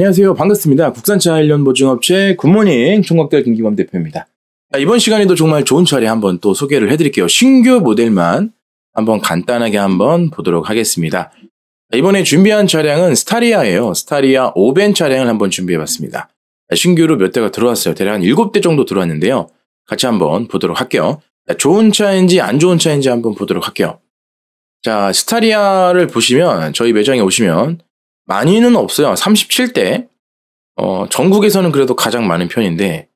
안녕하세요. 반갑습니다. 국산차 관련 보증업체 굿모닝 총각들 김기범 대표입니다. 자, 아, 이번 시간에도 정말 좋은 차례 한번 또 소개를 해드릴게요. 신규 모델만 한번 간단하게 한번 보도록 하겠습니다. 자, 아, 이번에 준비한 차량은 스타리아예요. 스타리아 오벤 차량을 한번 준비해봤습니다. 자, 아, 신규로 몇 대가 들어왔어요. 대략 한 7대 정도 들어왔는데요. 같이 한번 보도록 할게요. 좋은 차인지 안 좋은 차인지 한번 보도록 할게요. 자, 스타리아를 보시면 저희 매장에 오시면 많이는 없어요. 37대. 어, 전국에서는 그래도 가장 많은 편인데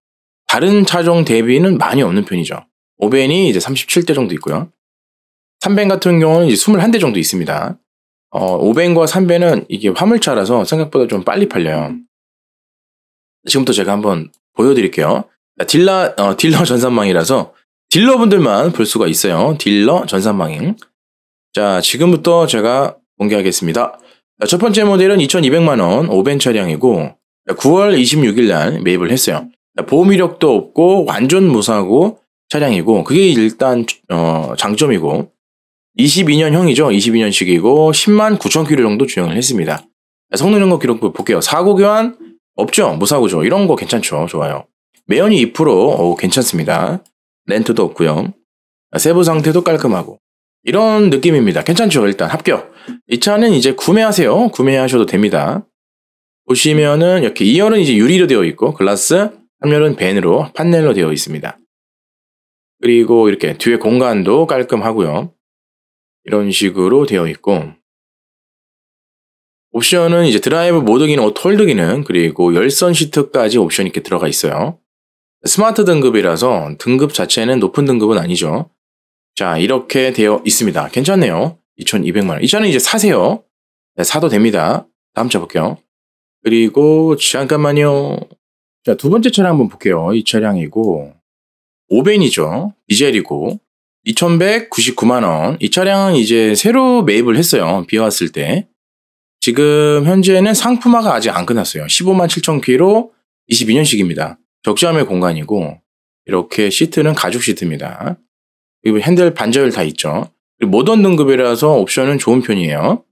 다른 차종 대비는 많이 없는 편이죠. 오벤이 이제 37대 정도 있고요. 3벤 같은 경우는 이제 21대 정도 있습니다. 어, 5벤과 3벤은 이게 화물차라서 생각보다 좀 빨리 팔려요. 지금부터 제가 한번 보여드릴게요. 딜러, 어, 딜러 전산망이라서 딜러분들만 볼 수가 있어요. 딜러 전산망인. 자, 지금부터 제가 공개하겠습니다. 첫 번째 모델은 2200만원 오벤 차량이고 9월 26일 날 매입을 했어요. 보험 이력도 없고 완전 무사고 차량이고 그게 일단 어, 장점이고 22년형이죠. 22년식이고 10만 9천 킬로 정도 주행을 했습니다. 성능 점검 기록 볼게요. 사고 교환 없죠. 무사고죠. 이런 거 괜찮죠. 좋아요. 매연이 2% 오, 어, 괜찮습니다. 렌트도 없고요. 세부 상태도 깔끔하고 이런 느낌입니다. 괜찮죠? 일단 합격. 이 차는 이제 구매하세요. 구매하셔도 됩니다. 보시면은 이렇게 2열은 이제 유리로 되어 있고 글라스, 3열은 벤으로 판넬로 되어 있습니다. 그리고 이렇게 뒤에 공간도 깔끔하고요. 이런 식으로 되어 있고 옵션은 이제 드라이브 모드 기능, 오드 기능, 그리고 열선 시트까지 옵션이 이렇게 들어가 있어요. 스마트 등급이라서 등급 자체는 높은 등급은 아니죠. 자, 이렇게 되어 있습니다. 괜찮네요. 2200만원. 이 차는 이제 사세요. 네, 사도 됩니다. 다음 차 볼게요. 그리고 잠깐만요. 자, 두 번째 차량 한번 볼게요. 이 차량이고 5벤이죠. 디젤이고 2199만원. 이 차량은 이제 새로 매입을 했어요. 비어왔을 때. 지금 현재는 상품화가 아직 안 끝났어요. 15만 7천 키로 22년식입니다. 적재함의 공간이고 이렇게 시트는 가죽 시트입니다. 그리고 핸들 반절다 있죠. 그리고 모던 등급이라서 옵션은 좋은 편이에요.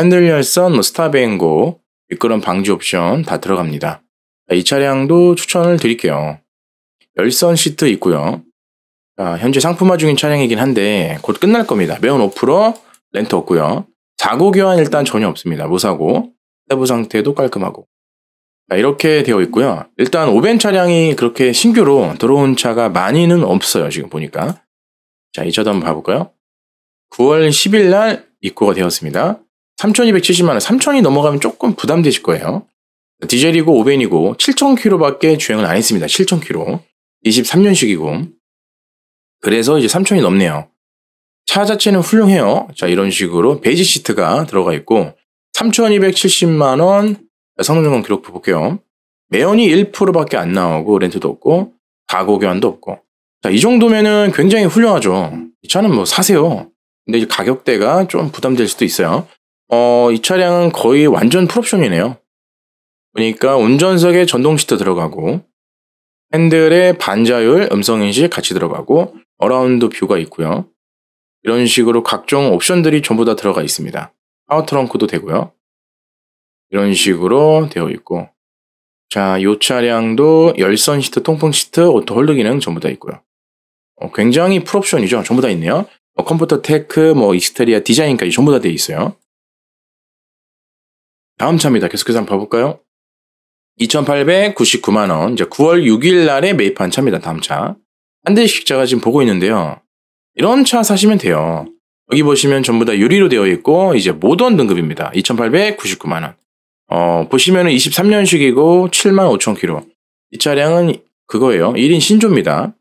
핸들 열선, 뭐 스타뱅고, 미끄럼 방지 옵션 다 들어갑니다. 이 차량도 추천을 드릴게요. 열선 시트 있고요. 자, 현재 상품화 중인 차량이긴 한데 곧 끝날 겁니다. 매운 오프로 렌트 없고요. 사고 교환 일단 전혀 없습니다. 무사고. 뭐 세부 상태도 깔끔하고. 자, 이렇게 되어 있고요. 일단 오벤 차량이 그렇게 신규로 들어온 차가 많이는 없어요. 지금 보니까. 자, 이자도 한번 봐볼까요? 9월 10일 날 입고가 되었습니다. 3,270만원, 3,000이 넘어가면 조금 부담되실 거예요. 디젤이고 오벤이고 7,000km밖에 주행을 안 했습니다. 7,000km. 23년식이고. 그래서 이제 3,000이 넘네요. 차 자체는 훌륭해요. 자, 이런 식으로 베이지 시트가 들어가 있고 3,270만원 성능점검 기록 표 볼게요. 매연이 1%밖에 안 나오고 렌트도 없고 가구 교환도 없고 자, 이 정도면은 굉장히 훌륭하죠. 이 차는 뭐 사세요. 근데 이제 가격대가 좀 부담될 수도 있어요. 어, 이 차량은 거의 완전 풀옵션이네요. 보니까 운전석에 전동 시트 들어가고 핸들에 반자율, 음성인식 같이 들어가고 어라운드 뷰가 있고요. 이런 식으로 각종 옵션들이 전부 다 들어가 있습니다. 파워 트렁크도 되고요. 이런 식으로 되어 있고 자, 이 차량도 열선 시트, 통풍 시트, 오토 홀드 기능 전부 다 있고요. 어, 굉장히 풀옵션이죠. 전부 다 있네요. 어, 컴퓨터 테크, 뭐이스테리아 디자인까지 전부 다 돼 있어요. 다음 차입니다. 계속해서 한번 봐볼까요? 2,899만원. 이제 9월 6일 날에 매입한 차입니다. 다음 차. 한 대씩 자가 지금 보고 있는데요. 이런 차 사시면 돼요. 여기 보시면 전부 다 유리로 되어 있고, 이제 모던 등급입니다. 2,899만원. 어, 보시면은 23년식이고, 7 5 0 0 0 k 로이 차량은 그거예요. 1인 신조입니다.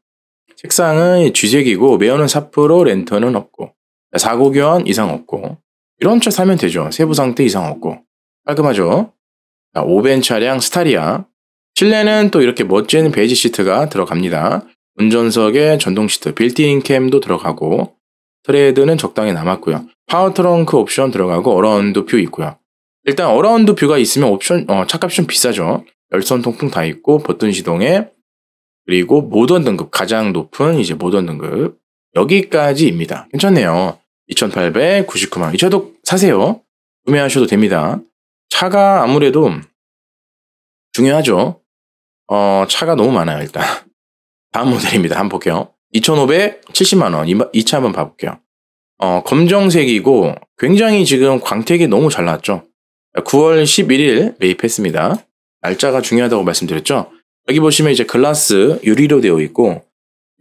책상은 쥐색이고 매연은4% 렌턴은 없고 사고 교환 이상 없고 이런 차 사면 되죠. 세부 상태 이상 없고 깔끔하죠. 자, 5벤 차량 스타리아 실내는 또 이렇게 멋진 베이지 시트가 들어갑니다. 운전석에 전동 시트, 빌트인 캠도 들어가고 트레드는 적당히 남았고요. 파워 트렁크 옵션 들어가고 어라운드 뷰 있고요. 일단 어라운드 뷰가 있으면 옵션 어, 차값이 좀 비싸죠. 열선 통풍 다 있고 버튼 시동에 그리고 모던 등급 가장 높은 이제 모던 등급 여기까지입니다. 괜찮네요. 2,899만. 이 차도 사세요. 구매하셔도 됩니다. 차가 아무래도 중요하죠. 어, 차가 너무 많아요, 일단. 다음 모델입니다. 한번 볼게요. 2,570만원. 이, 차 한번 봐볼게요. 어, 검정색이고 굉장히 지금 광택이 너무 잘나왔죠 9월 11일 매입했습니다. 날짜가 중요하다고 말씀드렸죠. 여기 보시면 이제 글라스 유리로 되어 있고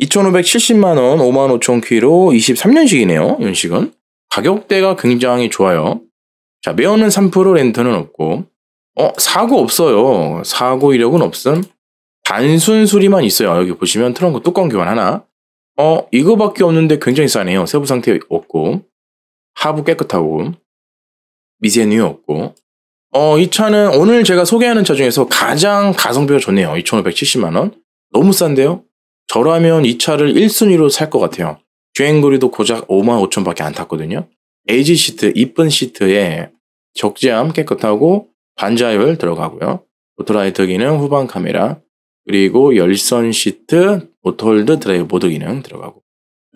2,570만원, 5만5천0 퀴로 23년식이네요. 연식은. 가격대가 굉장히 좋아요. 자, 매어는 3% 렌트는 없고 어? 사고 없어요. 사고 이력은 없음. 단순 수리만 있어요. 여기 보시면 트렁크 뚜껑 교환 하나. 어? 이거밖에 없는데 굉장히 싸네요. 세부 상태 없고 하부 깨끗하고 미세뉴이 없고 어, 이 차는 오늘 제가 소개하는 차 중에서 가장 가성비가 좋네요. 2,570만원. 너무 싼데요? 저라면 이 차를 1순위로 살 것 같아요. 주행거리도 고작 5만 5천 밖에 안 탔거든요. 에이지 시트, 이쁜 시트에 적재함 깨끗하고 반자율 들어가고요. 오토라이트 기능, 후방 카메라, 그리고 열선 시트, 오토홀드 드라이브 모드 기능 들어가고.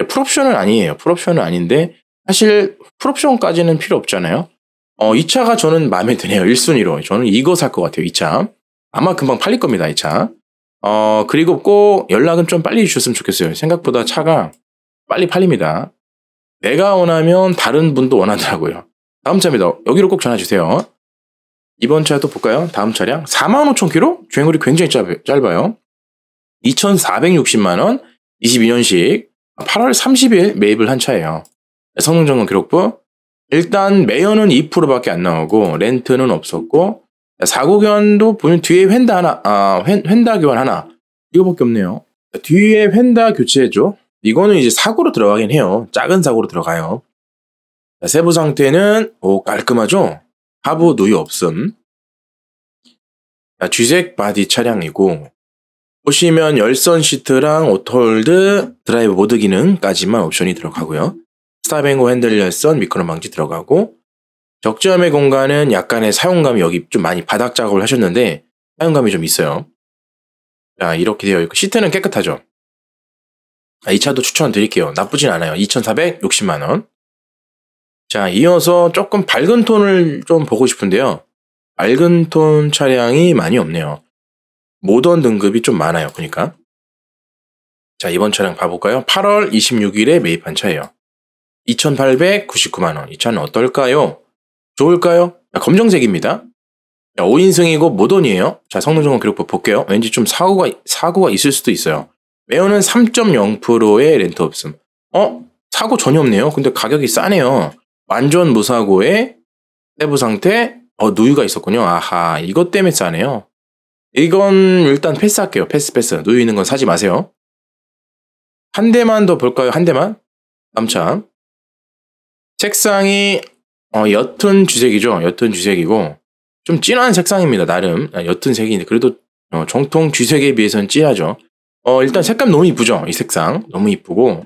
풀옵션은 아니에요. 풀옵션은 아닌데 사실 풀옵션까지는 필요 없잖아요. 어, 2차가 저는 마음에 드네요. 1순위로. 저는 이거 살 것 같아요. 이차 아마 금방 팔릴 겁니다. 이차 어, 그리고 꼭 연락은 좀 빨리 주셨으면 좋겠어요. 생각보다 차가 빨리 팔립니다. 내가 원하면 다른 분도 원하더라고요. 다음 차입니다. 여기로 꼭 전화 주세요. 이번 차 또 볼까요? 다음 차량 45,000km? 주행거리 굉장히 짧, 아요 2,460만원, 22년식 8월 30일 매입을 한 차예요. 성능점검 기록부 일단 매연은 2%밖에 안 나오고 렌트는 없었고 사고견도 보면 뒤에 휀다 하나, 아, 휀, 다 교환 하나 이거밖에 없네요. 뒤에 휀다 교체해줘. 이거는 이제 사고로 들어가긴 해요. 작은 사고로 들어가요. 세부 상태는 오 깔끔하죠? 하부 누이 없음. 쥐색 바디 차량이고 보시면 열선 시트랑 오토홀드 드라이브 모드 기능까지만 옵션이 들어가고요. 스타뱅고 핸들 열선 미끄럼 망지 들어가고 적재함의 공간은 약간의 사용감이 여기 좀 많이 바닥 작업을 하셨는데 사용감이 좀 있어요. 자 이렇게 되어 있고 시트는 깨끗하죠. 아, 이 차도 추천드릴게요. 나쁘진 않아요. 2,460만원. 자 이어서 조금 밝은 톤을 좀 보고 싶은데요. 밝은 톤 차량이 많이 없네요. 모던 등급이 좀 많아요. 그러니까자 이번 차량 봐볼까요? 8월 26일에 매입한 차예요. 2,899만원. 2,000 어떨까요? 좋을까요? 자, 검정색입니다. 자, 5인승이고 모돈이에요. 자, 성능 점검 기록부 볼게요. 왠지 좀 사고가, 사고가 있을 수도 있어요. 매어는 3.0%의 렌트 없음. 어? 사고 전혀 없네요. 근데 가격이 싸네요. 완전 무사고의 세부 상태, 어, 누유가 있었군요. 아하, 이것 때문에 싸네요. 이건 일단 패스할게요. 패스, 패스. 누유 있는 건 사지 마세요. 한 대만 더 볼까요? 한 대만? 남참. 색상이 어, 옅은 주색이죠. 옅은 주색이고 좀 진한 색상입니다. 나름 아, 옅은 색인데 그래도 어, 정통 주색에 비해서는 진하죠. 어, 일단 색감 너무 이쁘죠. 이 색상 너무 이쁘고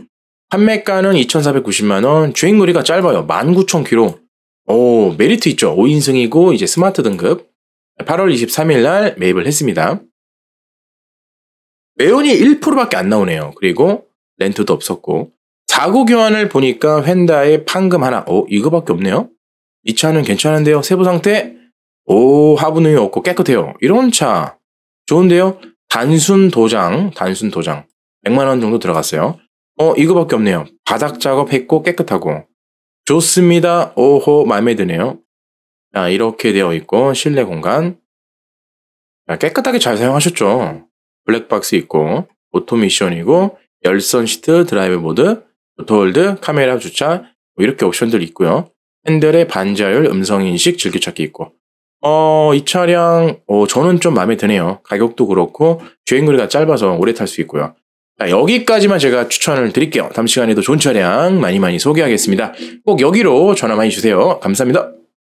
판매가는 2,490만 원. 주행 거리가 짧아요. 19,000km. 오 메리트 있죠. 5인승이고 이제 스마트 등급. 8월 23일 날 매입을 했습니다. 매연이 1%밖에 안 나오네요. 그리고 렌트도 없었고 자구 교환을 보니까 휀다의 판금 하나. 오, 이거밖에 없네요. 이 차는 괜찮은데요. 세부 상태. 오, 화분이 없고 깨끗해요. 이런 차. 좋은데요. 단순 도장, 단순 도장. 100만원 정도 들어갔어요. 어, 이거밖에 없네요. 바닥 작업했고 깨끗하고. 좋습니다. 오호, 마음에 드네요. 자, 이렇게 되어 있고, 실내 공간. 자, 깨끗하게 잘 사용하셨죠? 블랙박스 있고, 오토미션이고, 열선 시트, 드라이브 모드, 오토홀드, 카메라 주차 뭐 이렇게 옵션들 있고요. 핸들의 반자율, 음성인식, 즐기찾기 있고 어, 이 차량 어, 저는 좀 마음에 드네요. 가격도 그렇고 주행거리가 짧아서 오래 탈 수 있고요. 자, 여기까지만 제가 추천을 드릴게요. 다음 시간에도 좋은 차량 많이 많이 소개하겠습니다. 꼭 여기로 전화 많이 주세요. 감사합니다.